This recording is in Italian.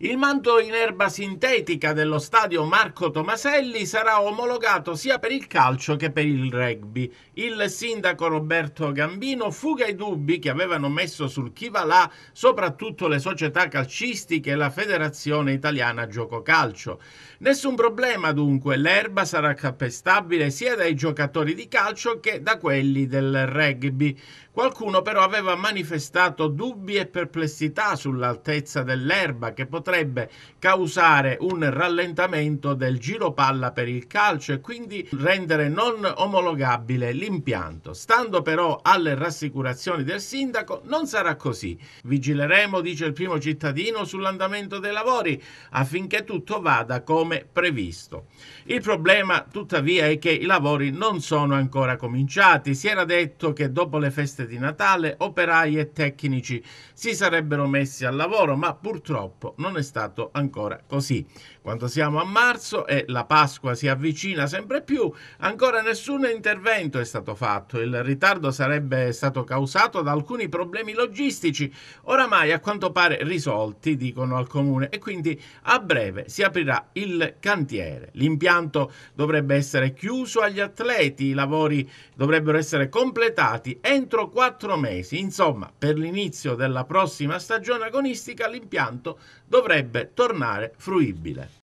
Il manto in erba sintetica dello stadio Marco Tomaselli sarà omologato sia per il calcio che per il rugby. Il sindaco Roberto Gambino fuga i dubbi che avevano messo sul chi va là soprattutto le società calcistiche e la Federazione Italiana Gioco Calcio. Nessun problema dunque, l'erba sarà cappestabile sia dai giocatori di calcio che da quelli del rugby. Qualcuno però aveva manifestato dubbi e perplessità sull'altezza dell'erba che poteva potrebbe causare un rallentamento del giro palla per il calcio e quindi rendere non omologabile l'impianto. Stando però alle rassicurazioni del sindaco non sarà così. Vigileremo, dice il primo cittadino, sull'andamento dei lavori affinché tutto vada come previsto. Il problema tuttavia è che i lavori non sono ancora cominciati. Si era detto che dopo le feste di Natale operai e tecnici si sarebbero messi al lavoro, ma purtroppo non è stato ancora così. Quando siamo a marzo e la Pasqua si avvicina sempre più, ancora nessun intervento è stato fatto. Il ritardo sarebbe stato causato da alcuni problemi logistici, oramai a quanto pare risolti, dicono al comune, e quindi a breve si aprirà il cantiere. L'impianto dovrebbe essere chiuso agli atleti, i lavori dovrebbero essere completati entro quattro mesi. Insomma, per l'inizio della prossima stagione agonistica l'impianto dovrebbe dovrebbe tornare fruibile.